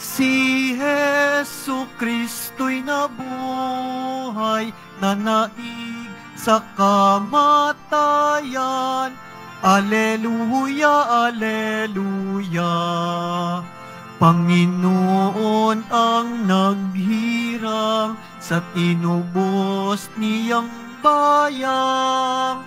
Si Heso Kristo'y nabuhay, nanaig sa kamatayan. Aleluya, Aleluya. Panginoon ang naghirang sa tinubos niyang bayang.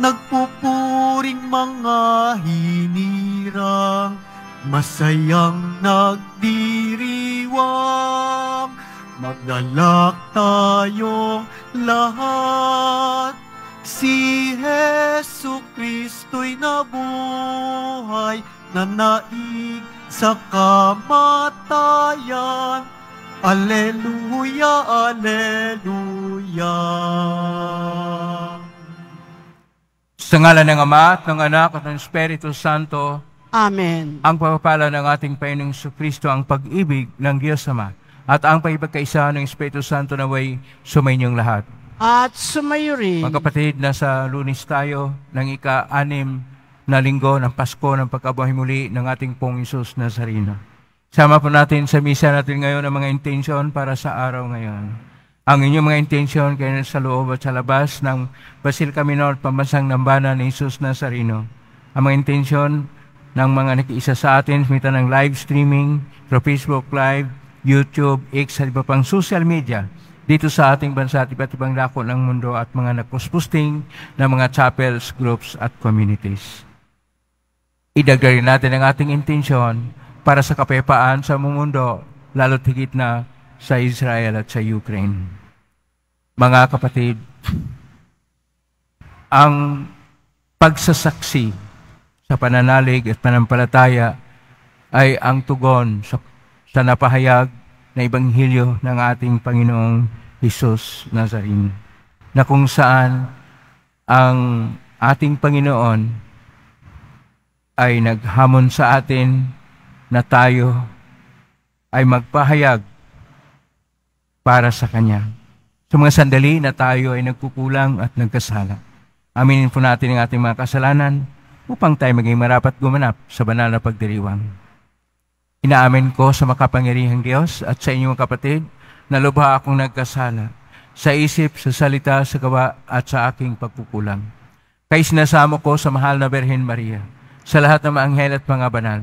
Nagpupuring mga hinirang Masayang nagdiriwang, magdalak tayo lahat. Si Heso Kristo'y nabuhay, nanaig sa kamatayan. Aleluya, Aleluya. Sa ngalan ng Ama, ng Anak at ng Espiritu Santo, Amen. Ang pagpapala ng ating Panginoong Kristo ang pag-ibig ng Diyos Ama at ang pagpagkaisa ng Espiritu Santo na way sumainyong lahat. At sumayo rin. Mga kapatid, nasa lunis tayo ng ika-anim na linggo ng Pasko ng pagkabuhay muli ng ating pong Isus Nazareno. Sama po natin sa misa natin ngayon ang mga intensyon para sa araw ngayon ang inyong mga intensyon kayo sa loob at sa labas ng Basilica Minor, pambansang ng Bana ni Jesus Nazareno. Ang mga intensyon ng mga nakiisa sa atin sa ng live streaming sa Facebook Live, YouTube, X, at iba pang social media dito sa ating bansa at iba't ibang dako ng mundo at mga nagpuspusting ng mga chapels, groups, at communities. Idagdag rin natin ang ating intensyon para sa kapayapaan sa mundo, lalo't higit na sa Israel at sa Ukraine. Mga kapatid, ang pagsasaksi sa pananalig at panampalataya ay ang tugon sa, sa napahayag na ibanghilyo ng ating Panginoong Hesus Nazarene na kung saan ang ating Panginoon ay naghamon sa atin na tayo ay magpahayag para sa Kanya. Sa mga sandali na tayo ay nagkukulang at nagkasala. Aminin po natin ang ating mga kasalanan upang tayo maging marapat gumanap sa banal na pagdiriwang. Inaamin ko sa makapangyarihang Diyos at sa inyong kapatid na lubha akong nagkasala sa isip, sa salita, sa gawa at sa aking pagkukulang. Kay sinasamo ko sa mahal na Berhen Maria, sa lahat ng maanghel at mga banal,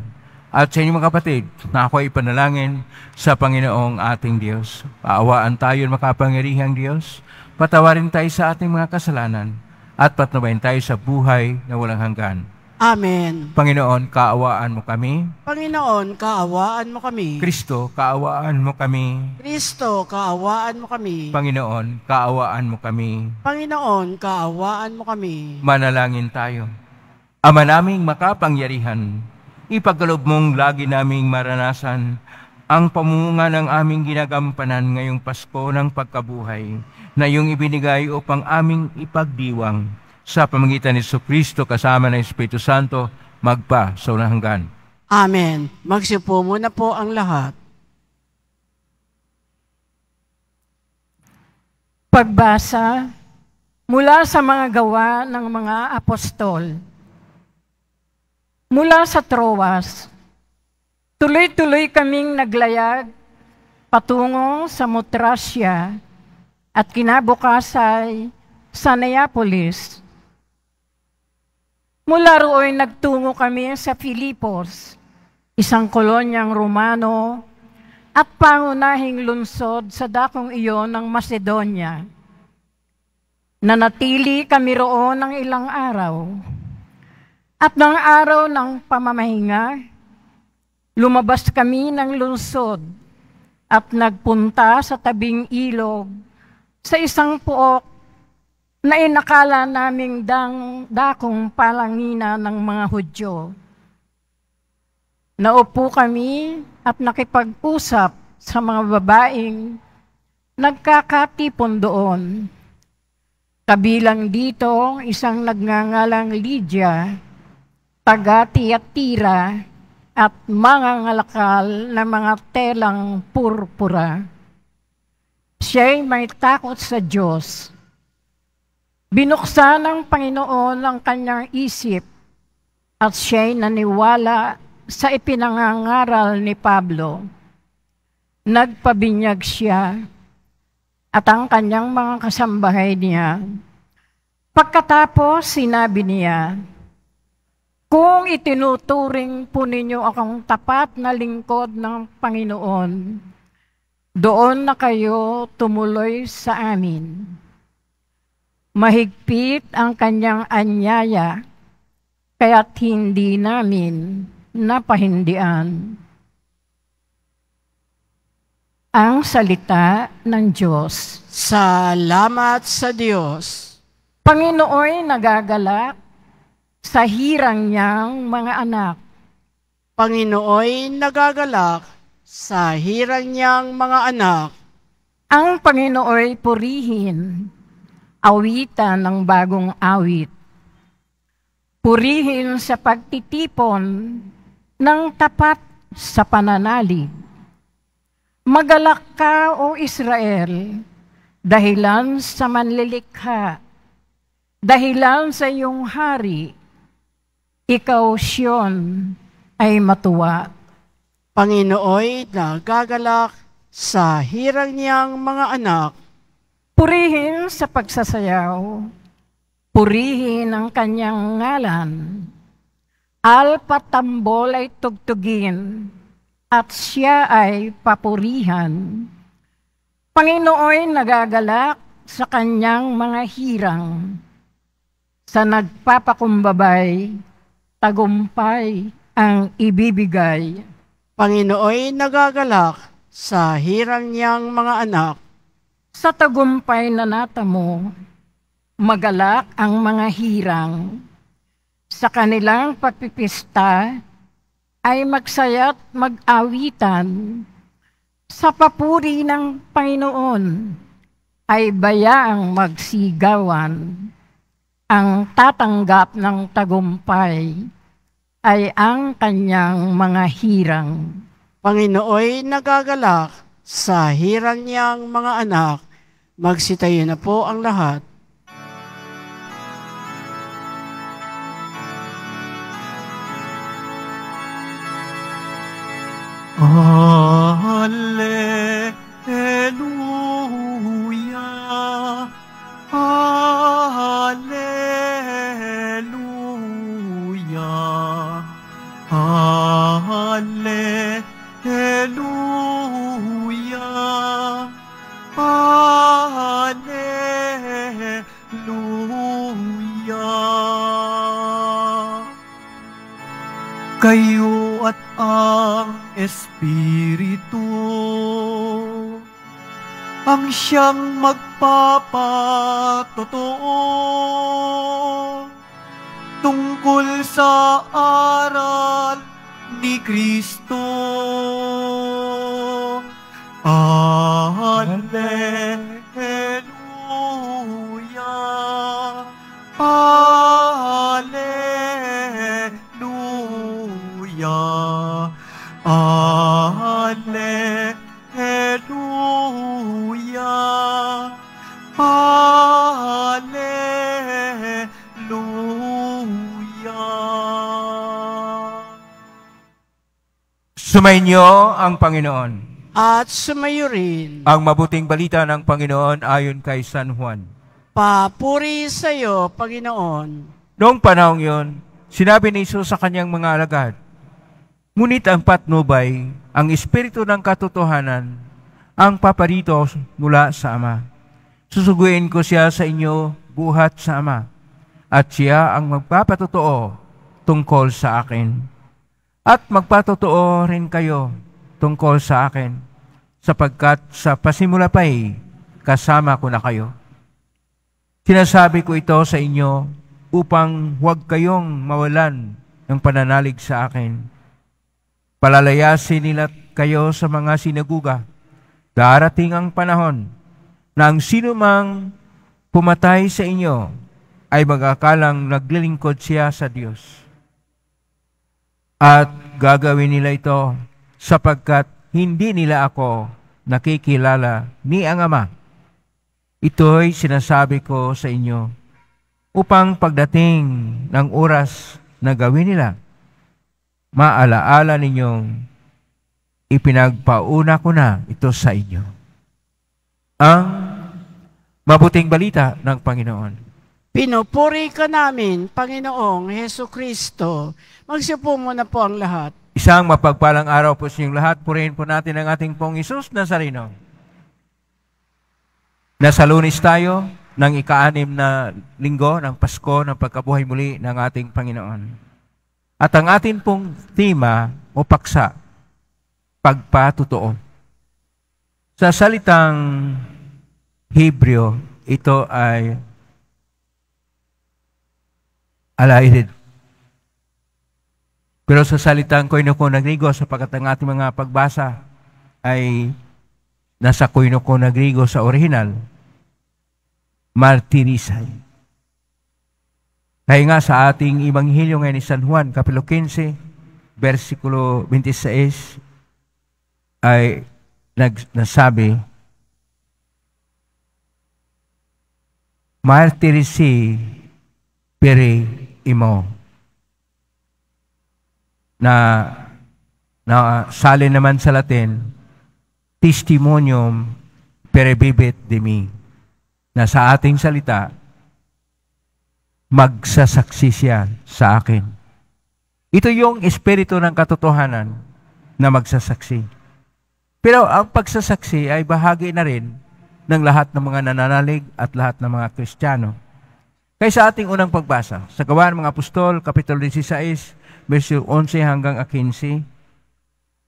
at sa inyong mga kapatid na ako ay panalangin sa Panginoong ating Diyos. Paawaan tayo ng makapangyarihang Diyos, patawarin tayo sa ating mga kasalanan, at patnubayin tayo sa buhay na walang hanggan. Amen. Panginoon, kaawaan mo kami. Panginoon, kaawaan mo kami. Kristo, kaawaan mo kami. Kristo, kaawaan mo kami. Panginoon, kaawaan mo kami. Panginoon, kaawaan mo kami. Manalangin tayo. Ama naming makapangyarihan, ipagkalob mong lagi naming maranasan ang pamunga ng aming ginagampanan ngayong Pasko ng Pagkabuhay na iyong ibinigay upang aming ipagdiwang sa pamamagitan ni Kristo kasama ng Espiritu Santo magpa sa unang hanggan. Amen. Magsipo muna po ang lahat. Pagbasa mula sa mga gawa ng mga apostol. Mula sa Troas, tuloy-tuloy kaming naglayag patungo sa Motrasya at kinabukas ay sa Neapolis Mula roon nagtungo kami sa Filipos, isang kolonyang Romano at pangunahing lungsod sa dakong iyon ng Macedonia. Nanatili kami roon ng ilang araw. At ng araw ng pamamahinga, lumabas kami ng lungsod at nagpunta sa tabing ilog sa isang puok na inakala naming dang, dakong palangina ng mga Hudyo. Naupo kami at nakipag-usap sa mga babaeng nagkakatipon doon. Kabilang dito, isang nagngangalang Lydia, taga Tiatira at mga ngalakal na mga telang purpura. Siya'y may takot sa Diyos Binuksan ng Panginoon ang kanyang isip at siya'y naniwala sa ipinangangaral ni Pablo. Nagpabinyag siya at ang kanyang mga kasambahay niya. Pagkatapos, sinabi niya, Kung itinuturing po ninyo akong tapat na lingkod ng Panginoon, doon na kayo tumuloy sa amin Mahigpit ang kanyang anyaya, kaya't hindi namin napahindian. Ang salita ng Diyos. Salamat sa Diyos. Panginooy nagagalak sa hirang niyang mga anak. Panginooy nagagalak sa hirang niyang mga anak. Ang Panginooy purihin awitan ng bagong awit. Purihin sa pagtitipon ng tapat sa pananalig. Magalak ka, O Israel, dahilan sa manlilikha, dahilan sa iyong hari, ikaw siyon ay matuwa. Panginooy nagagalak sa hirang niyang mga anak, Purihin sa pagsasayaw, purihin ang kanyang ngalan. Alpat tambol ay tugtugin, at siya ay papurihan. Panginooy nagagalak sa kanyang mga hirang, sa nagpapakumbabay, tagumpay ang ibibigay. Panginooy nagagalak sa hirang niyang mga anak, sa tagumpay na natamo, magalak ang mga hirang. Sa kanilang pagpipista ay magsaya't mag-awitan. Sa papuri ng Panginoon ay bayaang magsigawan. Ang tatanggap ng tagumpay ay ang kanyang mga hirang. Panginooy nagagalak sa hirang niyang mga anak, magsitayo na po ang lahat. Alleluia. nagpapatotoo tungkol sa aral ni Kristo. Sumainyo ang Panginoon. At sumayo rin. Ang mabuting balita ng Panginoon ayon kay San Juan. Papuri sa iyo, Panginoon. Noong panahong yon, sinabi ni Jesus sa kanyang mga alagad, Ngunit ang patnubay, ang espiritu ng katotohanan, ang paparito mula sa Ama. Susuguin ko siya sa inyo, buhat sa Ama, at siya ang magpapatotoo tungkol sa akin. At magpatotoo rin kayo tungkol sa akin, sapagkat sa pasimula pa'y kasama ko na kayo. Sinasabi ko ito sa inyo upang huwag kayong mawalan ng pananalig sa akin. Palalayasin nila kayo sa mga sinaguga. Darating ang panahon na ang sinumang pumatay sa inyo ay magakalang naglilingkod siya sa Diyos. At gagawin nila ito sapagkat hindi nila ako nakikilala ni ang Ama. Ito'y sinasabi ko sa inyo upang pagdating ng oras na gawin nila, maalaala ninyong ipinagpauna ko na ito sa inyo. Ang mabuting balita ng Panginoon. Pinupuri ka namin, Panginoong Heso Kristo. Magsipo muna po ang lahat. Isang mapagpalang araw po sa inyong lahat. Purihin po natin ang ating pong Isus Nazareno. Nasa lunis tayo ng ikaanim na linggo ng Pasko ng pagkabuhay muli ng ating Panginoon. At ang ating pong tema o paksa, pagpatotoo. Sa salitang Hebreo, ito ay alaihin. Pero sa salitang koinokonang Grigo, sapagkat ang ating mga pagbasa ay nasa koinokonang Grigo sa orihinal, martirisay. Kaya nga sa ating Ibanghilyo ngayon ni San Juan, Kapilo 15, versikulo 26, ay nagsabi, nasabi, Martirisi imo. Na, na sali naman sa Latin, testimonium perebibit de mi. Na sa ating salita, magsasaksi siya sa akin. Ito yung espiritu ng katotohanan na magsasaksi. Pero ang pagsasaksi ay bahagi na rin ng lahat ng mga nananalig at lahat ng mga Kristiyano sa ating unang pagbasa, sa Gawa ng mga Apostol, Kapitulo 16, verse 11 hanggang 15,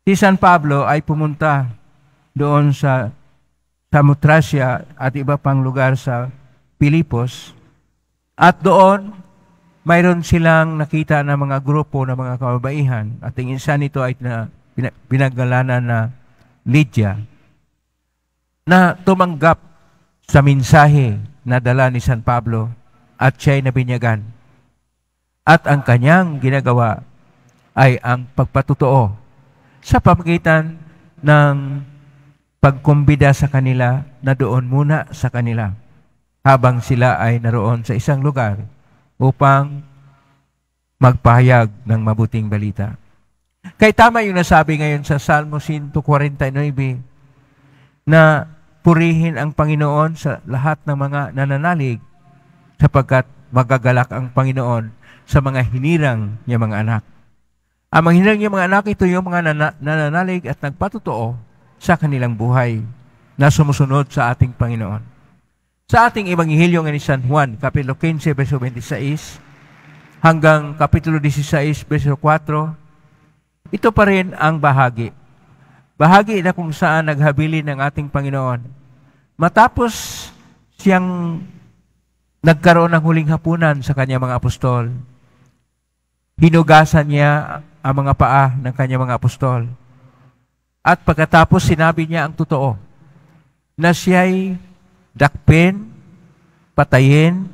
si San Pablo ay pumunta doon sa Samotracia at iba pang lugar sa Pilipos. At doon, mayroon silang nakita na mga grupo ng mga kababaihan. At ang isa nito ay na, pinagalanan na Lydia na tumanggap sa mensahe na dala ni San Pablo at siya'y nabinyagan. At ang kanyang ginagawa ay ang pagpatutuo sa pamagitan ng pagkumbida sa kanila na doon muna sa kanila habang sila ay naroon sa isang lugar upang magpahayag ng mabuting balita. Kay tama yung nasabi ngayon sa Salmo 149 na purihin ang Panginoon sa lahat ng mga nananalig sapagkat magagalak ang Panginoon sa mga hinirang niya mga anak. Ang mga hinirang niya mga anak, ito yung mga nananalig at nagpatotoo sa kanilang buhay na sumusunod sa ating Panginoon. Sa ating Ebanghilyo ng San Juan, Kapitulo 15, verso 26, hanggang Kapitulo 16, verso 4, ito pa rin ang bahagi. Bahagi na kung saan naghabili ng ating Panginoon. Matapos siyang Nagkaroon ng huling hapunan sa kanyang mga apostol. Hinugasan niya ang mga paa ng kanyang mga apostol. At pagkatapos sinabi niya ang totoo na siya'y dakpin, patayin,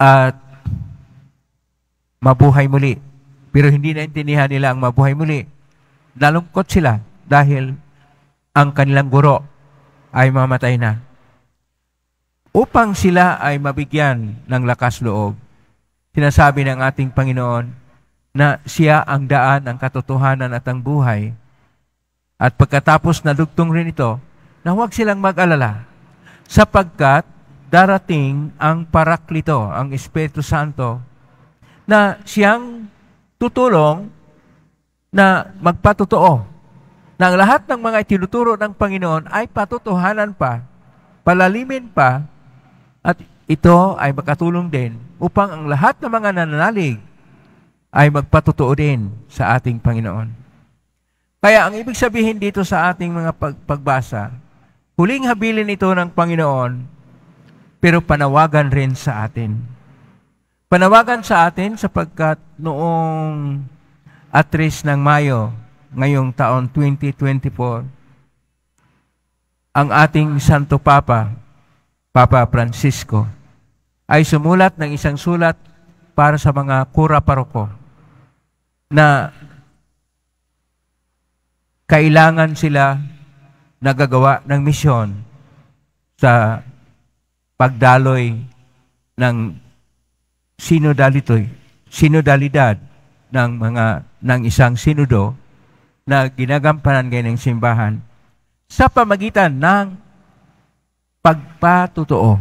at mabuhay muli. Pero hindi naintindihan nila ang mabuhay muli. Nalungkot sila dahil ang kanilang guro ay mamatay na upang sila ay mabigyan ng lakas loob. Sinasabi ng ating Panginoon na siya ang daan, ang katotohanan at ang buhay. At pagkatapos na dugtong rin ito, na huwag silang mag-alala sapagkat darating ang paraklito, ang Espiritu Santo, na siyang tutulong na magpatotoo na ang lahat ng mga itinuturo ng Panginoon ay patutuhanan pa, palalimin pa, at ito ay makatulong din upang ang lahat ng mga nananalig ay magpatotoo din sa ating Panginoon. Kaya ang ibig sabihin dito sa ating mga pag- pagbasa, huling habilin ito ng Panginoon, pero panawagan rin sa atin. Panawagan sa atin sapagkat noong atris ng Mayo, ngayong taon 2024, ang ating Santo Papa, Papa Francisco, ay sumulat ng isang sulat para sa mga kura paroko na kailangan sila nagagawa ng misyon sa pagdaloy ng sinodalitoy, sinodalidad ng mga ng isang sinodo na ginagampanan ngayon ng simbahan sa pamagitan ng pagpatotoo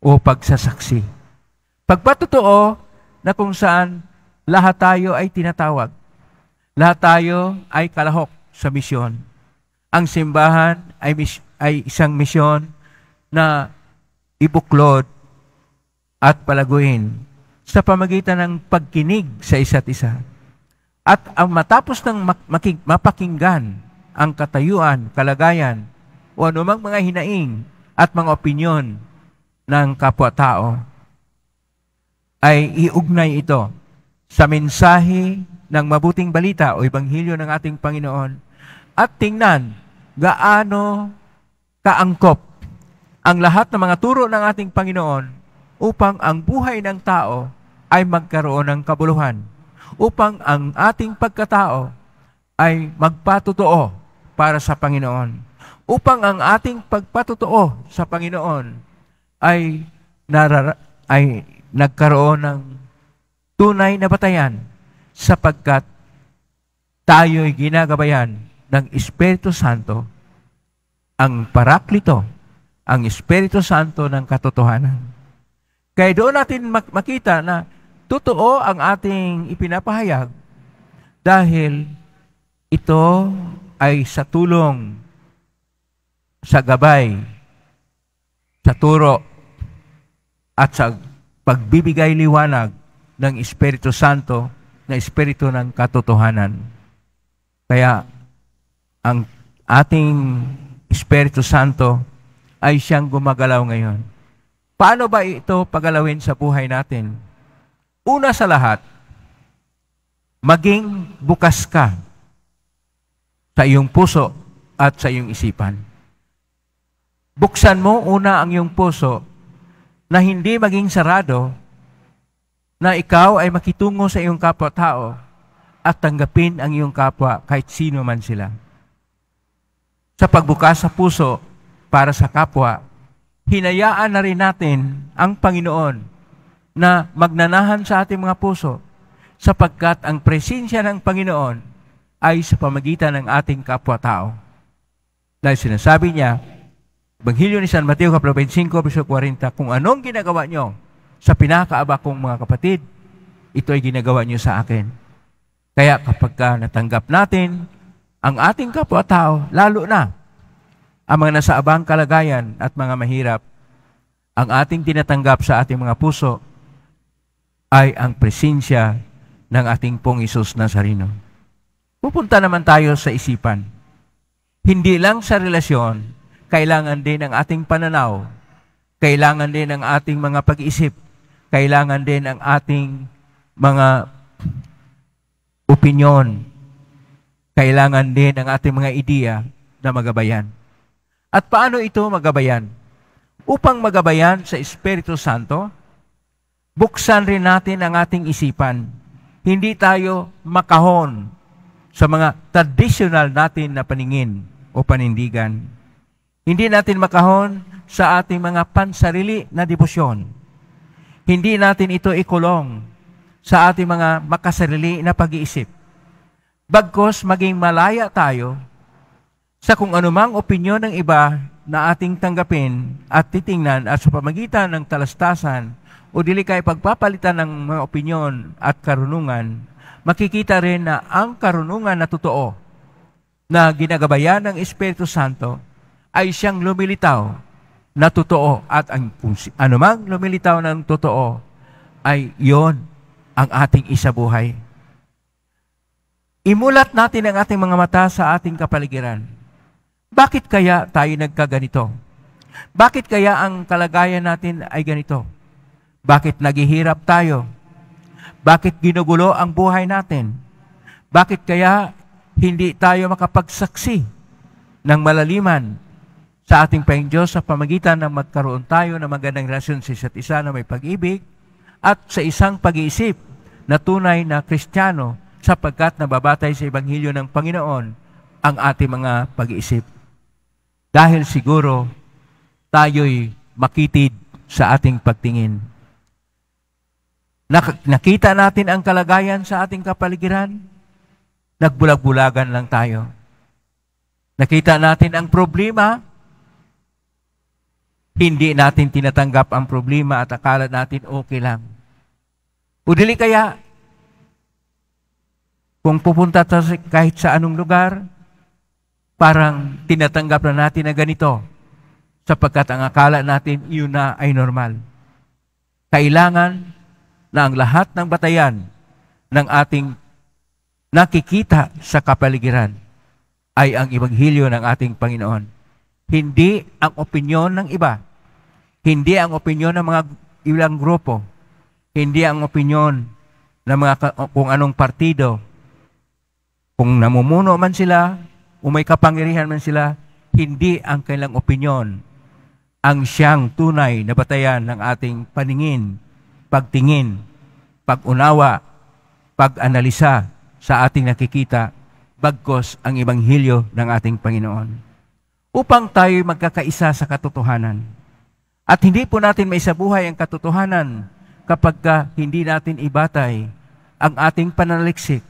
o pagsasaksi. Pagpatotoo na kung saan lahat tayo ay tinatawag. Lahat tayo ay kalahok sa misyon. Ang simbahan ay, mis- ay isang misyon na ibuklod at palaguin sa pamagitan ng pagkinig sa isa't isa. At ang matapos ng makik- mapakinggan ang katayuan, kalagayan, o anumang mga hinaing at mga opinyon ng kapwa-tao ay iugnay ito sa mensahe ng mabuting balita o ibanghilyo ng ating Panginoon at tingnan gaano kaangkop ang lahat ng mga turo ng ating Panginoon upang ang buhay ng tao ay magkaroon ng kabuluhan, upang ang ating pagkatao ay magpatotoo para sa Panginoon upang ang ating pagpatotoo sa Panginoon ay narara- ay nagkaroon ng tunay na batayan sapagkat tayo'y ginagabayan ng Espiritu Santo ang paraklito, ang Espiritu Santo ng katotohanan. Kaya doon natin makita na totoo ang ating ipinapahayag dahil ito ay sa tulong sa gabay, sa turo, at sa pagbibigay liwanag ng Espiritu Santo na Espiritu ng katotohanan. Kaya ang ating Espiritu Santo ay siyang gumagalaw ngayon. Paano ba ito pagalawin sa buhay natin? Una sa lahat, maging bukas ka sa iyong puso at sa iyong isipan. Buksan mo una ang iyong puso na hindi maging sarado na ikaw ay makitungo sa iyong kapwa-tao at tanggapin ang iyong kapwa kahit sino man sila. Sa pagbukas sa puso para sa kapwa, hinayaan na rin natin ang Panginoon na magnanahan sa ating mga puso sapagkat ang presensya ng Panginoon ay sa pamagitan ng ating kapwa-tao. Dahil sinasabi niya, Banghilyo ni San Mateo, Kaplo 25, verso 40, kung anong ginagawa nyo sa pinakaaba kong mga kapatid, ito ay ginagawa nyo sa akin. Kaya kapag ka natanggap natin ang ating kapwa-tao, lalo na ang mga nasa abang kalagayan at mga mahirap, ang ating tinatanggap sa ating mga puso ay ang presensya ng ating pong Isus Nazareno. Pupunta naman tayo sa isipan. Hindi lang sa relasyon kailangan din ang ating pananaw, kailangan din ang ating mga pag-isip, kailangan din ang ating mga opinyon, kailangan din ang ating mga ideya na magabayan. At paano ito magabayan? Upang magabayan sa Espiritu Santo, buksan rin natin ang ating isipan. Hindi tayo makahon sa mga traditional natin na paningin o panindigan. Hindi natin makahon sa ating mga pansarili na debosyon. Hindi natin ito ikulong sa ating mga makasarili na pag-iisip. Bagkos maging malaya tayo sa kung anumang opinyon ng iba na ating tanggapin at titingnan at sa pamagitan ng talastasan o dili kay pagpapalitan ng mga opinyon at karunungan, makikita rin na ang karunungan na totoo na ginagabayan ng Espiritu Santo ay siyang lumilitaw na totoo at ang anumang lumilitaw ng totoo ay yon ang ating isabuhay. Imulat natin ang ating mga mata sa ating kapaligiran. Bakit kaya tayo nagkaganito? Bakit kaya ang kalagayan natin ay ganito? Bakit naghihirap tayo? Bakit ginugulo ang buhay natin? Bakit kaya hindi tayo makapagsaksi ng malaliman sa ating Panginoon Diyos sa pamagitan ng magkaroon tayo ng magandang relasyon sa isa't isa na may pag-ibig at sa isang pag-iisip na tunay na Kristiyano sapagkat nababatay sa Ebanghelyo ng Panginoon ang ating mga pag-iisip. Dahil siguro tayo'y makitid sa ating pagtingin. Nakita natin ang kalagayan sa ating kapaligiran, nagbulag-bulagan lang tayo. Nakita natin ang problema, hindi natin tinatanggap ang problema at akala natin okay lang. O kaya, kung pupunta ta kahit sa anong lugar, parang tinatanggap na natin na ganito sapagkat ang akala natin iyon na ay normal. Kailangan na ang lahat ng batayan ng ating nakikita sa kapaligiran ay ang ibanghilyo ng ating Panginoon. Hindi ang opinyon ng iba, hindi ang opinyon ng mga ilang grupo. Hindi ang opinyon ng mga kung anong partido. Kung namumuno man sila, o may kapangyarihan man sila, hindi ang kanilang opinyon ang siyang tunay na batayan ng ating paningin, pagtingin, pag-unawa, pag-analisa sa ating nakikita bagkos ang Ibanghilyo ng ating Panginoon. Upang tayo magkakaisa sa katotohanan. At hindi po natin may sabuhay ang katotohanan kapag ka hindi natin ibatay ang ating pananaliksik,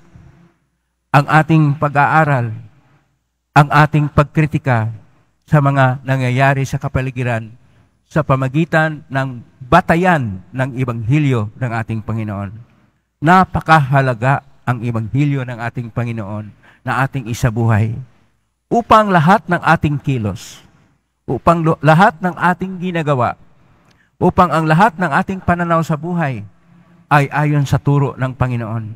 ang ating pag-aaral, ang ating pagkritika sa mga nangyayari sa kapaligiran sa pamagitan ng batayan ng Ibanghilyo ng ating Panginoon. Napakahalaga ang Ibanghilyo ng ating Panginoon na ating isabuhay upang lahat ng ating kilos, upang lahat ng ating ginagawa, upang ang lahat ng ating pananaw sa buhay ay ayon sa turo ng Panginoon.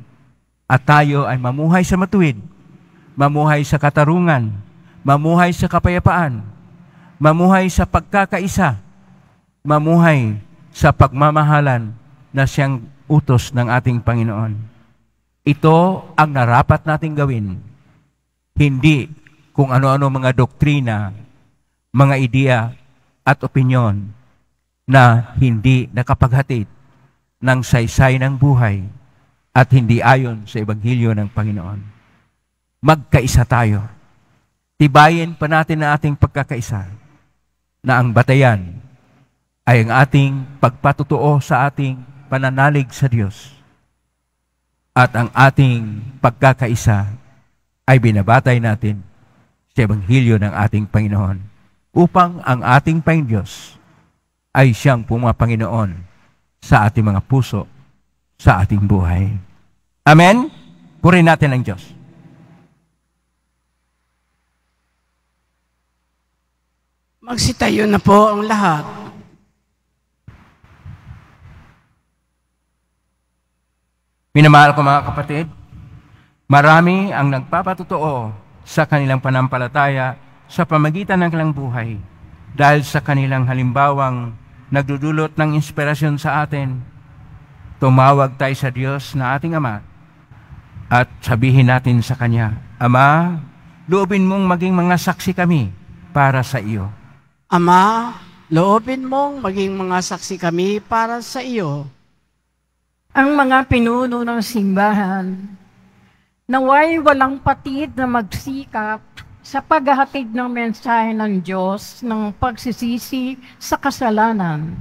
At tayo ay mamuhay sa matuwid, mamuhay sa katarungan, mamuhay sa kapayapaan, mamuhay sa pagkakaisa, mamuhay sa pagmamahalan na siyang utos ng ating Panginoon. Ito ang narapat nating gawin, hindi kung ano-ano mga doktrina mga ideya at opinyon na hindi nakapaghatid ng saysay ng buhay at hindi ayon sa Ebanghelyo ng Panginoon. Magkaisa tayo. Tibayin pa natin na ating pagkakaisa na ang batayan ay ang ating pagpatutuo sa ating pananalig sa Diyos at ang ating pagkakaisa ay binabatay natin sa Ebanghelyo ng ating Panginoon upang ang ating Panginoon ay siyang pumapanginoon sa ating mga puso, sa ating buhay. Amen? Purin natin ang Diyos. Magsitayo na po ang lahat. Minamahal ko mga kapatid, marami ang nagpapatotoo sa kanilang panampalataya sa pamagitan ng kanilang buhay dahil sa kanilang halimbawang nagdudulot ng inspirasyon sa atin, tumawag tayo sa Diyos na ating Ama at sabihin natin sa Kanya, Ama, loobin mong maging mga saksi kami para sa iyo. Ama, loobin mong maging mga saksi kami para sa iyo. Ang mga pinuno ng simbahan, naway walang patid na magsikap sa paghahatid ng mensahe ng Diyos ng pagsisisi sa kasalanan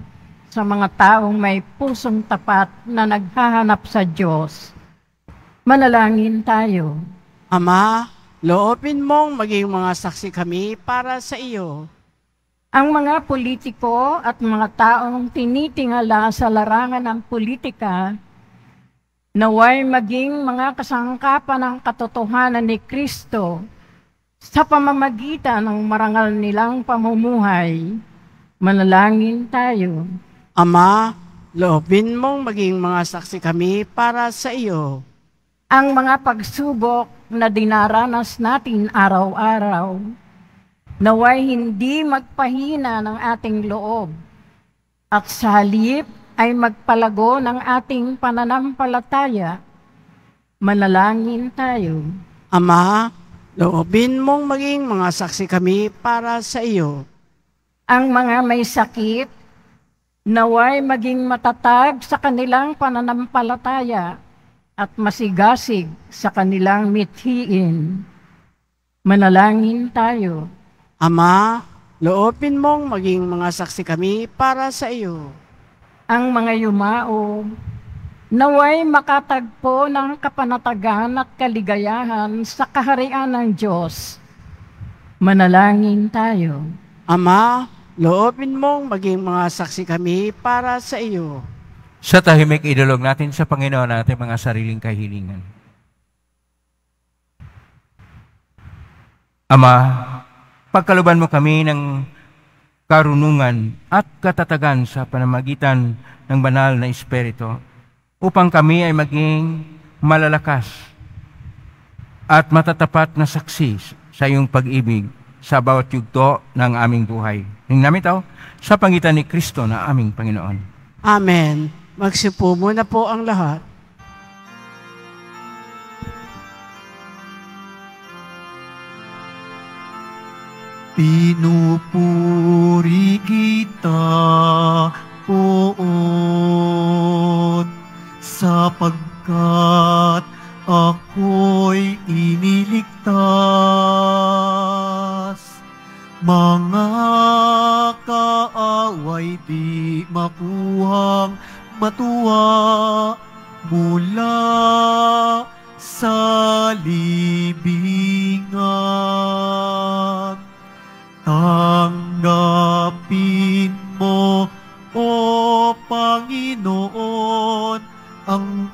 sa mga taong may pusong tapat na naghahanap sa Diyos. Manalangin tayo. Ama, loobin mong maging mga saksi kami para sa iyo. Ang mga politiko at mga taong tinitingala sa larangan ng politika naway maging mga kasangkapan ng katotohanan ni Kristo sa pamamagitan ng marangal nilang pamumuhay, manalangin tayo. Ama, loobin mong maging mga saksi kami para sa iyo. Ang mga pagsubok na dinaranas natin araw-araw, naway hindi magpahina ng ating loob at sa halip ay magpalago ng ating pananampalataya. Manalangin tayo. Ama, Loobin mong maging mga saksi kami para sa iyo. Ang mga may sakit, naway maging matatag sa kanilang pananampalataya at masigasig sa kanilang mithiin. Manalangin tayo. Ama, loobin mong maging mga saksi kami para sa iyo. Ang mga yumao, naway makatagpo ng kapanatagan at kaligayahan sa kaharian ng Diyos. Manalangin tayo. Ama, loobin mong maging mga saksi kami para sa iyo. Sa tahimik, idulog natin sa Panginoon natin mga sariling kahilingan. Ama, pagkaluban mo kami ng karunungan at katatagan sa panamagitan ng banal na Espiritu upang kami ay maging malalakas at matatapat na saksi sa iyong pag-ibig sa bawat yugto ng aming buhay. Hingin namin ito sa pangitan ni Kristo na aming Panginoon. Amen. Magsipo muna po ang lahat. Pinupuri kita, oo sapagkat ako'y iniligtas. Mga kaaway di makuhang matuwa mula sa libingan. Ah,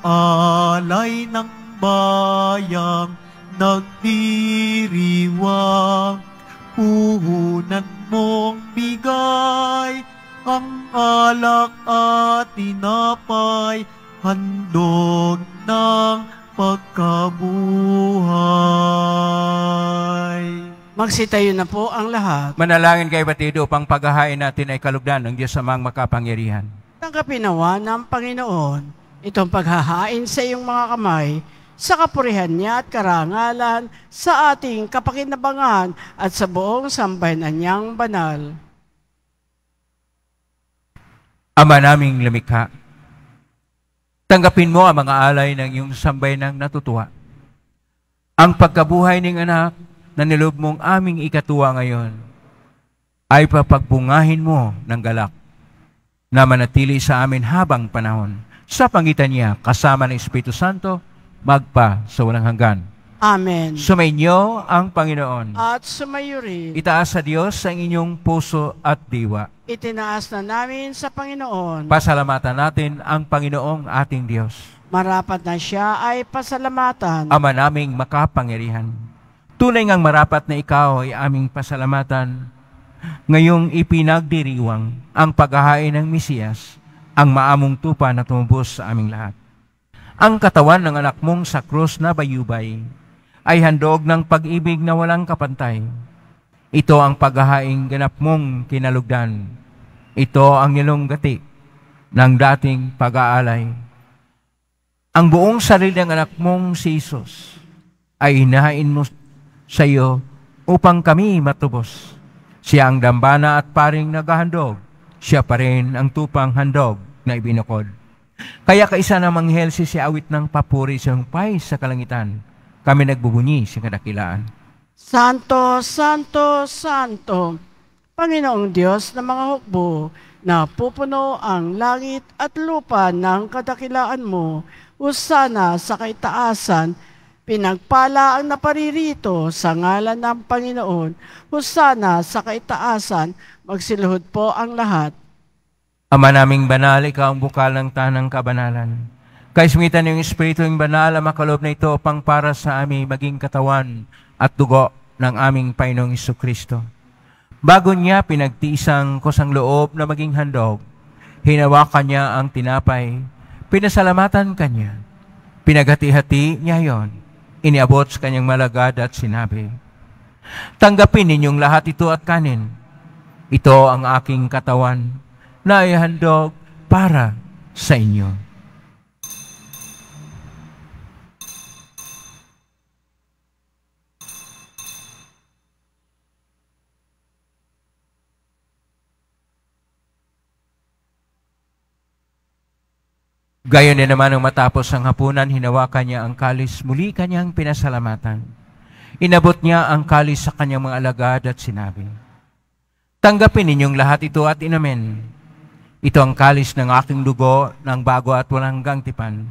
alay ng bayang nagdiriwang puhunan mong bigay ang alak at tinapay handog ng pagkabuhay. Magsitayo na po ang lahat. Manalangin kay Batido upang paghahain natin ay kalugdan ng Diyos sa mga makapangyarihan. Ang kapinawa ng Panginoon Itong paghahain sa iyong mga kamay sa kapurihan niya at karangalan sa ating kapakinabangan at sa buong sambahin niyang banal. Ama naming lumikha, tanggapin mo ang mga alay ng iyong sambayanang natutuwa. Ang pagkabuhay ng anak na nilob mong aming ikatuwa ngayon ay papagbungahin mo ng galak na manatili sa amin habang panahon sa pangitan niya, kasama ng Espiritu Santo, magpa sa walang hanggan. Amen. Sumainyo ang Panginoon. At sumayo rin. Itaas sa Diyos ang inyong puso at diwa. Itinaas na namin sa Panginoon. Pasalamatan natin ang Panginoong ating Diyos. Marapat na siya ay pasalamatan. Ama naming makapangyarihan. Tunay ngang marapat na ikaw ay aming pasalamatan. Ngayong ipinagdiriwang ang paghahain ng Mesiyas ang maamong tupa na tumubos sa aming lahat. Ang katawan ng anak mong sa krus na bayubay ay handog ng pag-ibig na walang kapantay. Ito ang paghahaing ganap mong kinalugdan. Ito ang nilong ng dating pag-aalay. Ang buong sarili ng anak mong si Isus ay hinahain mo sa iyo upang kami matubos. Siya ang dambana at paring naghahandog siya pa rin ang tupang handog na ibinukod. Kaya kaisa ng manghel si si awit ng papuri sa pais sa kalangitan. Kami nagbubunyi sa kadakilaan. Santo, Santo, Santo, Panginoong Diyos na mga hukbo, na pupuno ang langit at lupa ng kadakilaan mo, usana sa kaitaasan, pinagpala ang naparirito sa ngalan ng Panginoon, usana sa kaitaasan, Magsilhod po ang lahat. Ama naming banal, ikaw ang bukal ng tanang kabanalan. Kaismitan ng Espiritu ng banal, ang makalob na ito upang para sa aming maging katawan at dugo ng aming Panginoong Iso Kristo. Bago niya pinagtisang kusang loob na maging handog, hinawakan niya ang tinapay, pinasalamatan kanya, pinagati-hati niya yon, iniabot sa kanyang malagad at sinabi, Tanggapin ninyong lahat ito at kanin, ito ang aking katawan na ihandog para sa inyo. Gayon din naman nang matapos ang hapunan, hinawakan niya ang kalis, muli kanyang pinasalamatan. Inabot niya ang kalis sa kanyang mga alagad at sinabi, Tanggapin ninyong lahat ito at inamin. Ito ang kalis ng aking dugo ng bago at walang gangtipan.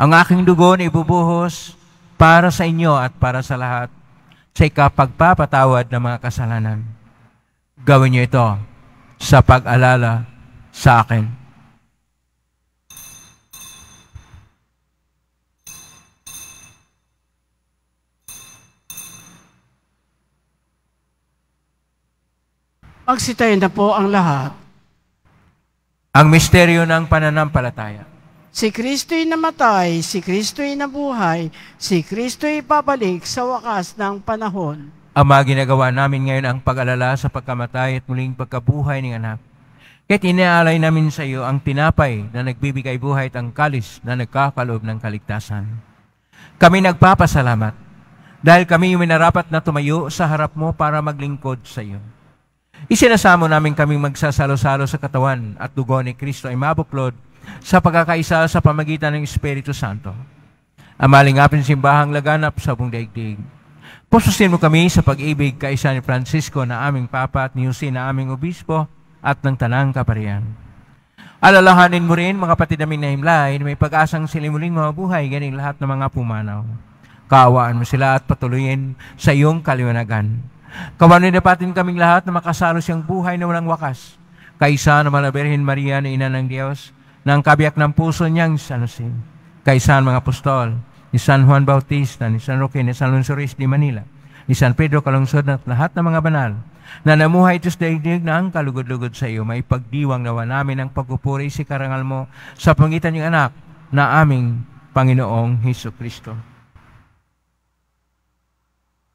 Ang aking dugo na ibubuhos para sa inyo at para sa lahat sa ikapagpapatawad ng mga kasalanan. Gawin niyo ito sa pag-alala sa akin. Magsitayin na po ang lahat. Ang misteryo ng pananampalataya. Si Kristo'y namatay, si Kristo'y nabuhay, si Kristo'y pabalik sa wakas ng panahon. Ama, ginagawa namin ngayon ang pag-alala sa pagkamatay at muling pagkabuhay ng anak. Kaya't inaalay namin sa iyo ang tinapay na nagbibigay buhay at ang kalis na nagkakalob ng kaligtasan. Kami nagpapasalamat dahil kami yung minarapat na tumayo sa harap mo para maglingkod sa iyo. Isinasamo namin kaming magsasalo-salo sa katawan at dugo ni Kristo ay mabuklod sa pagkakaisa sa pamagitan ng Espiritu Santo. Amalingapin malingapin simbahang laganap sa buong daigdig. Pususin mo kami sa pag-ibig kaisa ni Francisco na aming papa at Niusin na aming obispo at ng tanang kaparian. Alalahanin mo rin mga kapatid namin na himlay na may pag-asang sila muling mabuhay ganing lahat ng mga pumanaw. Kaawaan mo sila at patuloyin sa iyong kaliwanagan Kawanin napatin kaming lahat na makasalo siyang buhay na walang wakas. Kaysa naman na Birhen Maria na ina ng Diyos, na ang kabiyak ng puso niyang salusin. Kaysa ang mga apostol, ni San Juan Bautista, ni San Roque, ni San Luis di Manila, ni San Pedro Kalungsod at lahat ng mga banal, na namuhay ito's daigdig na ang kalugod-lugod sa iyo. May pagdiwang nawa namin ang pagpupuri si karangal mo sa pangitan ng anak na aming Panginoong Heso Kristo.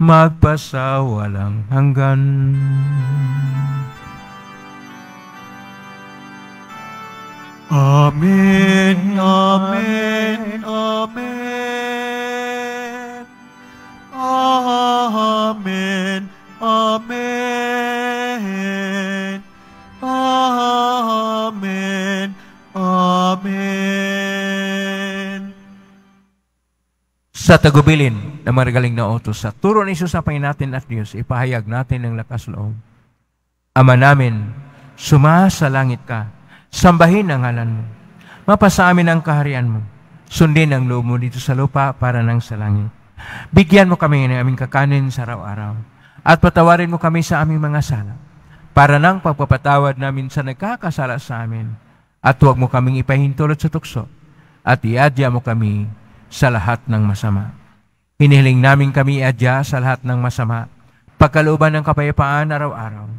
magpasawalang hanggan. Amen, Amen, Amen, Amen, Amen. sa tagubilin na maragaling na utos. Sa turo ni Jesus na natin at Diyos, ipahayag natin ng lakas loob. Ama namin, sumasalangit ka, sambahin ang ngalan mo, mapasa amin ang kaharian mo, sundin ang loob mo dito sa lupa para nang sa langit. Bigyan mo kami ng aming kakanin sa araw-araw at patawarin mo kami sa aming mga sala para nang pagpapatawad namin sa nagkakasala sa amin at huwag mo kaming ipahintulot sa tukso at iadya mo kami sa lahat ng masama. Hinihiling namin kami iadya sa lahat ng masama, pagkalooban ng kapayapaan araw-araw,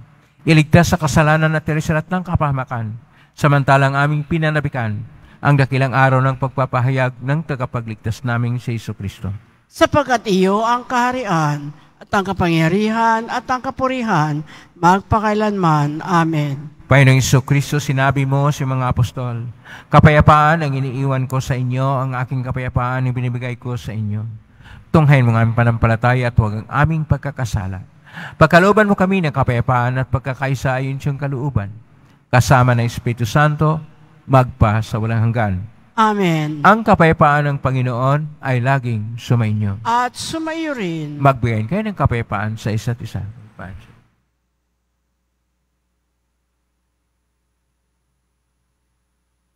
iligtas sa kasalanan at tirisalat ng kapahamakan, samantalang aming pinanabikan ang dakilang araw ng pagpapahayag ng tagapagligtas naming si Iso Kristo. Sapagat iyo ang kaharian at ang kapangyarihan at ang kapurihan magpakailanman. Amen. Panginoong Kristo, sinabi mo sa mga apostol, kapayapaan ang iniiwan ko sa inyo, ang aking kapayapaan ang binibigay ko sa inyo. Tunghayin mo ang aming panampalataya at huwag ang aming pagkakasala. Pagkalooban mo kami ng kapayapaan at pagkakaisa ayon siyang kalooban. Kasama ng Espiritu Santo, magpa sa walang hanggan. Amen. Ang kapayapaan ng Panginoon ay laging sumainyo. At sumayo rin. Magbigayin kayo ng kapayapaan sa isa't isa. Pansin.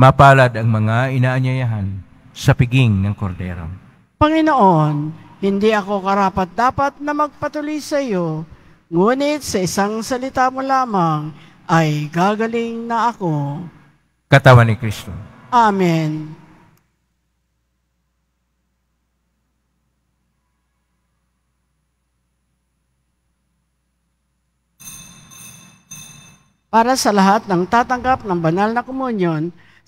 Mapalad ang mga inaanyayahan sa piging ng kordero. Panginoon, hindi ako karapat-dapat na magpatuloy sa iyo, ngunit sa isang salita mo lamang ay gagaling na ako. Katawan ni Kristo. Amen. Para sa lahat ng tatanggap ng banal na komunyon,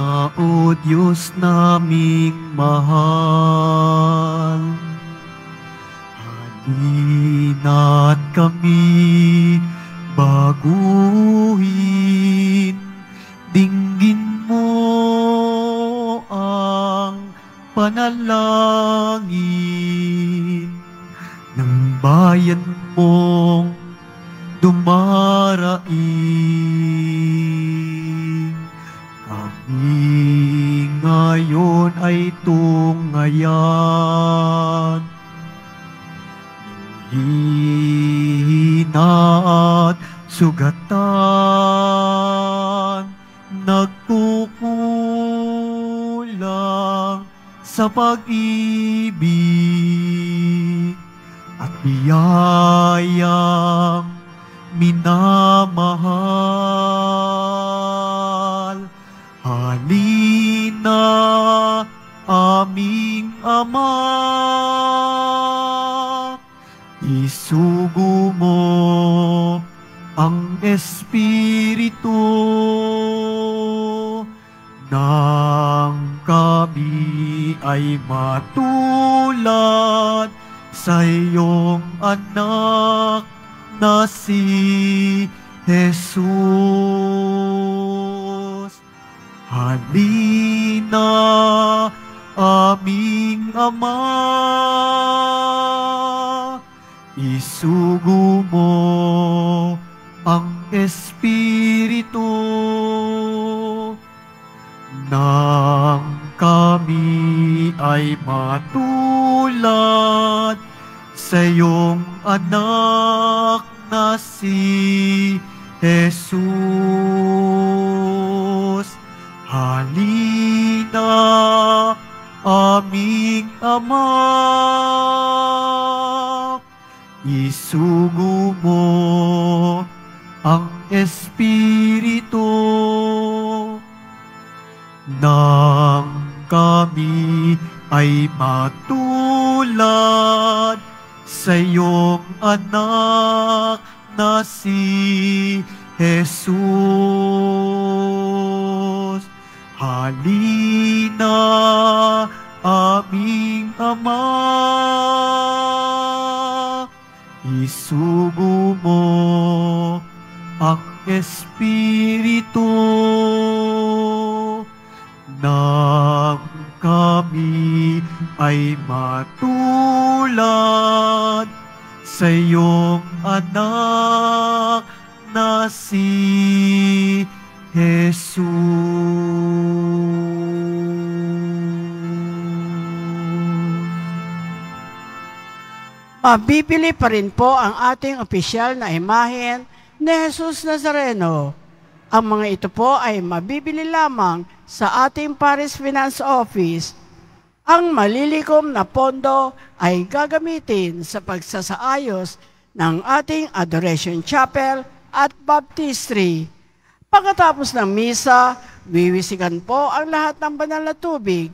ka, O Diyos naming mahal. Halina't kami baguhin Halina aming Ama, isugo mo ang Espiritu nang kami ay matulad sa iyong anak na si Jesus. Halina, aming Ama, isugo mo ang Espiritu nang kami ay matulad sa iyong anak na si Jesus. Halina, aming Ama, isugo mo ang Espiritu nang kami ay matulad sa iyong anak na si Jesus. Halina aming Ama, isugo mo ang Espiritu nang kami ay matulad sa iyong anak na si Uh, bibili pa rin po ang ating opisyal na imahen ni Jesus Nazareno. Ang mga ito po ay mabibili lamang sa ating Paris Finance Office. Ang malilikom na pondo ay gagamitin sa pagsasaayos ng ating Adoration Chapel at Baptistry. Pagkatapos ng misa, wiwisikan po ang lahat ng banal na tubig.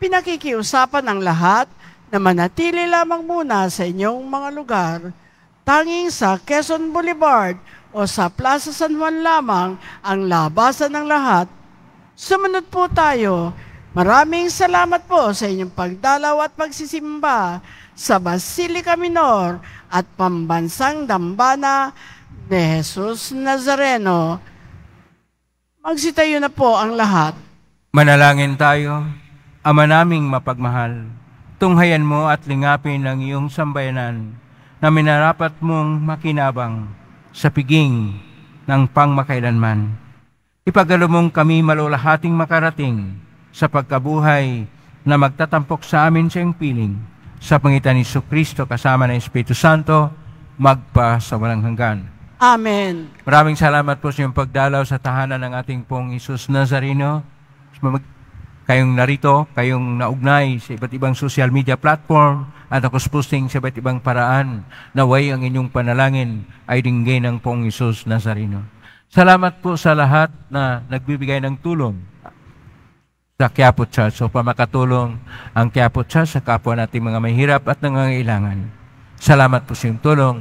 Pinakikiusapan ang lahat na manatili lamang muna sa inyong mga lugar, tanging sa Quezon Boulevard o sa Plaza San Juan lamang ang labasan ng lahat. Sumunod po tayo. Maraming salamat po sa inyong pagdalaw at pagsisimba sa Basilica Minor at Pambansang Dambana de Jesus Nazareno. Magsitayo na po ang lahat. Manalangin tayo, Ama naming mapagmahal, tunghayan mo at lingapin ang iyong sambayanan na minarapat mong makinabang sa piging ng pangmakailanman. Ipagalo mong kami malulahating makarating sa pagkabuhay na magtatampok sa amin sa iyong piling sa pangitan ni Kristo kasama ng Espiritu Santo magpa sa walang hanggan. Amen. Maraming salamat po sa iyong pagdalaw sa tahanan ng ating pong Isus Nazareno. Kayong narito, kayong naugnay sa iba't ibang social media platform at ako posting sa iba't ibang paraan naway ang inyong panalangin ay dinggay ng pong Isus Nazareno. Salamat po sa lahat na nagbibigay ng tulong sa Quiapo Church o so, pamakatulong ang Quiapo Church sa kapwa nating mga mahirap at nangangailangan. Salamat po sa iyong tulong.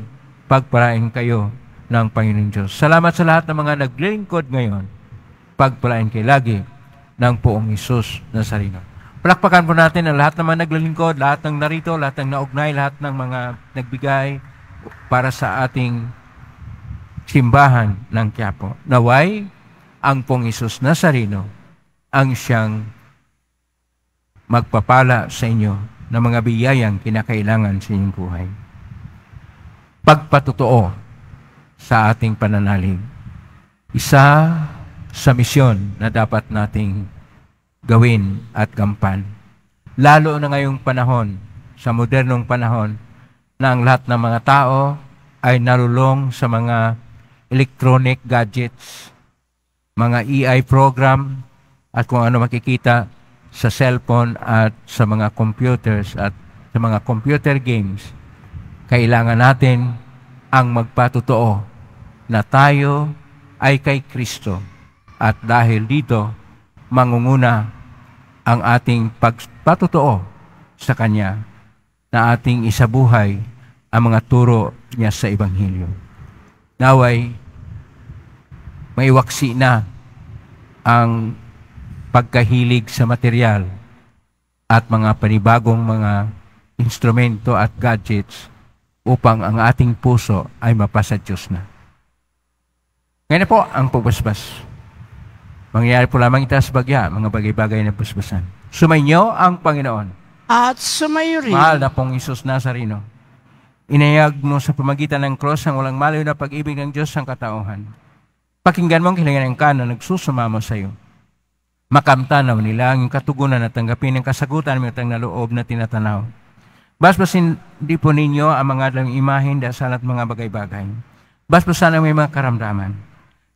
Pagparain kayo ng Panginoon Diyos. Salamat sa lahat ng mga naglilingkod ngayon. Pagpalain kay lagi ng poong Isus na sarino. Palakpakan po natin ang lahat ng mga naglilingkod, lahat ng narito, lahat ng naugnay, lahat ng mga nagbigay para sa ating simbahan ng Quiapo. Naway, ang poong Isus Nazareno ang siyang magpapala sa inyo ng mga biyayang kinakailangan sa inyong buhay. Pagpatutuo sa ating pananalig. Isa sa misyon na dapat nating gawin at gampan. Lalo na ngayong panahon, sa modernong panahon, na ang lahat ng mga tao ay nalulong sa mga electronic gadgets, mga AI e program, at kung ano makikita sa cellphone at sa mga computers at sa mga computer games, kailangan natin ang magpatotoo na tayo ay kay Kristo at dahil dito mangunguna ang ating pagpatotoo sa Kanya na ating isabuhay ang mga turo niya sa Ebanghelyo. Naway, maiwaksi na ang pagkahilig sa material at mga panibagong mga instrumento at gadgets upang ang ating puso ay mapasa Diyos na. Ngayon po, ang pubusbas. Mangyayari po lamang itaas bagya, mga bagay-bagay na busbasan. Sumainyo ang Panginoon. At sumayo rin. Mahal na pong Isus Nazarino. Inayag mo sa pamagitan ng cross ang walang malayo na pag-ibig ng Diyos ang katauhan. Pakinggan mo ang kailangan ng kanon nagsusumamo sa iyo. Makamtanaw nila ang katugunan na tanggapin ang kasagutan ng tang naloob na tinatanaw. Basbasin di po ninyo ang mga dalang imahin, dasal at mga bagay-bagay. Basbasan ang may mga karamdaman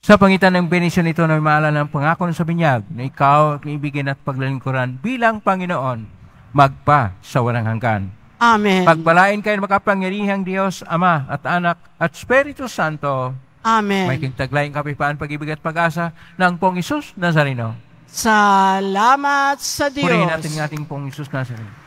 sa pangitan ng benisyon nito na maalala ng pangako ng sa binyag na ikaw at ibigin at paglalingkuran bilang Panginoon magpa sa walang hanggan. Amen. Pagbalain kayo ng makapangyarihang Diyos, Ama at Anak at Espiritu Santo. Amen. May kintaglayang kapipaan, pag-ibig at pag-asa ng Pong Isus Nazareno. Salamat sa Diyos. Purihin natin ng ating Pong Isus Nazareno.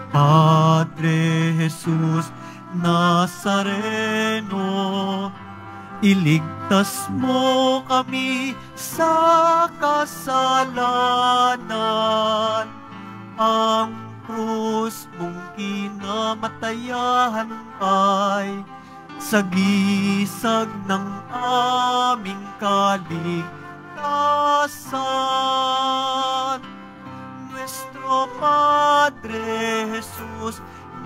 Padre Jesus Nazareno, iligtas mo kami sa kasalanan. Ang krus mong kinamatayahan ay sagisag ng aming kaligtasan.